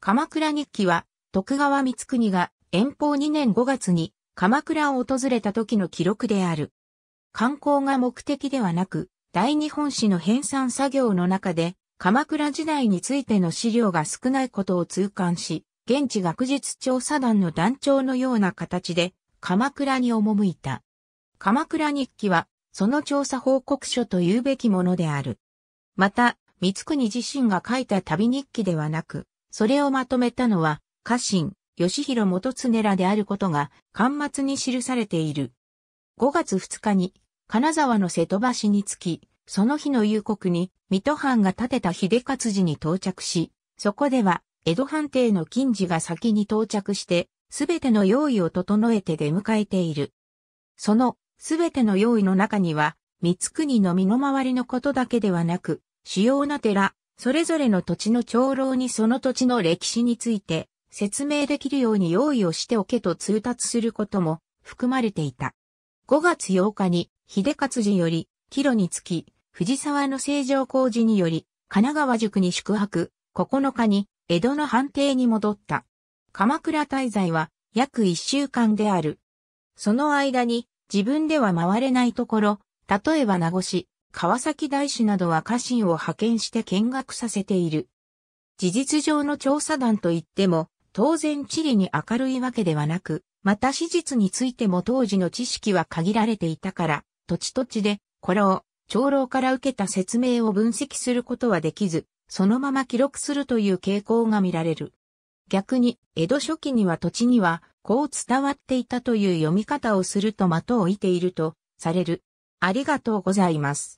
鎌倉日記は、徳川光国が遠方2年5月に鎌倉を訪れた時の記録である。観光が目的ではなく、大日本史の編纂作業の中で、鎌倉時代についての資料が少ないことを痛感し、現地学術調査団の団長のような形で、鎌倉に赴いた。鎌倉日記は、その調査報告書と言うべきものである。また、光国自身が書いた旅日記ではなく、それをまとめたのは、家臣、吉弘元常らであることが、巻末に記されている。5月2日に、金沢の瀬戸橋に着き、その日の夕刻に、水戸藩が建てた秀勝寺に到着し、そこでは、江戸藩邸の金寺が先に到着して、すべての用意を整えて出迎えている。その、すべての用意の中には、三国の身の回りのことだけではなく、主要な寺、それぞれの土地の長老にその土地の歴史について説明できるように用意をしておけと通達することも含まれていた。5月8日に、秀勝寺より、帰路につき、藤沢の成城工事により、神奈川塾に宿泊、9日に、江戸の判定に戻った。鎌倉滞在は、約1週間である。その間に、自分では回れないところ、例えば名護市、川崎大師などは家臣を派遣して見学させている。事実上の調査団といっても、当然地理に明るいわけではなく、また史実についても当時の知識は限られていたから、土地土地で、これを、長老から受けた説明を分析することはできず、そのまま記録するという傾向が見られる。逆に、江戸初期には土地には、こう伝わっていたという読み方をすると的を射ていると、される。ありがとうございます。